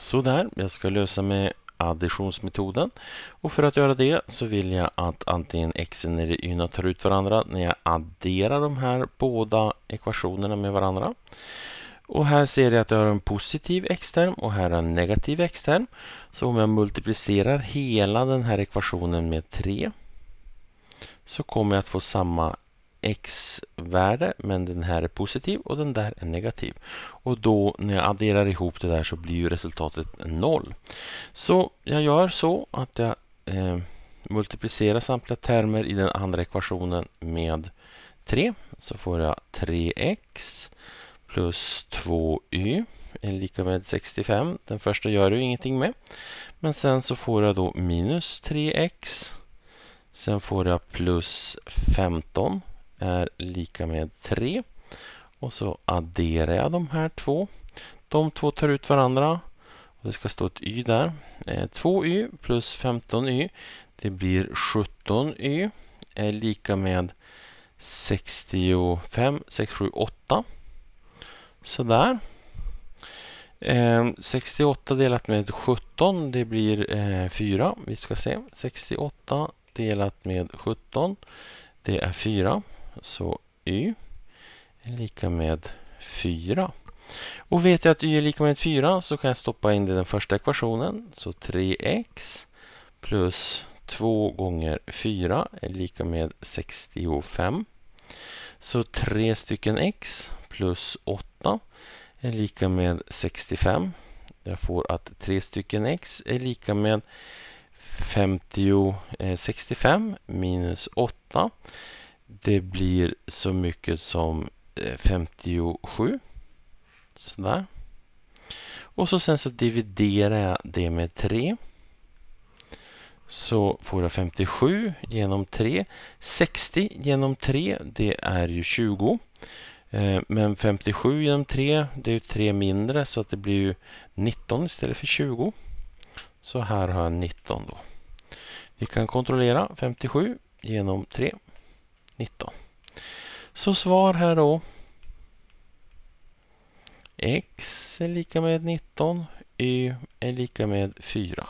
Sådär, jag ska lösa med additionsmetoden. Och för att göra det så vill jag att antingen x eller y tar ut varandra när jag adderar de här båda ekvationerna med varandra. Och här ser jag att jag har en positiv x-term och här en negativ x-term. Så om jag multiplicerar hela den här ekvationen med 3 så kommer jag att få samma x-värde men den här är positiv och den där är negativ. Och då när jag adderar ihop det där så blir ju resultatet noll. Så jag gör så att jag eh, multiplicerar samtliga termer i den andra ekvationen med 3. Så får jag 3x plus 2y är lika med 65. Den första gör du ingenting med. Men sen så får jag då minus 3x. Sen får jag plus 15 är lika med 3. Och så adderar jag de här två. De två tar ut varandra. Och det ska stå ett y där. 2y eh, plus 15y. Det blir 17y. Är lika med 65, 6, 7, 8. Sådär. 68 eh, delat med 17 det blir 4. Eh, Vi ska se. 68 delat med 17 det är 4. Så y är lika med 4. Och vet jag att y är lika med 4 så kan jag stoppa in det i den första ekvationen. Så 3x plus 2 gånger 4 är lika med 65. Så 3 stycken x plus 8 är lika med 65. Jag får att 3 stycken x är lika med 50, eh, 65 minus 8 det blir så mycket som 57. Eh, Sådär. Och så sen så dividerar jag det med 3. Så får jag 57 genom 3. 60 genom 3, det är ju 20. Eh, men 57 genom 3, det är ju 3 mindre så att det blir ju 19 istället för 20. Så här har jag 19 då. Vi kan kontrollera 57 genom 3. Så svar här då. X är lika med 19. Y är lika med 4.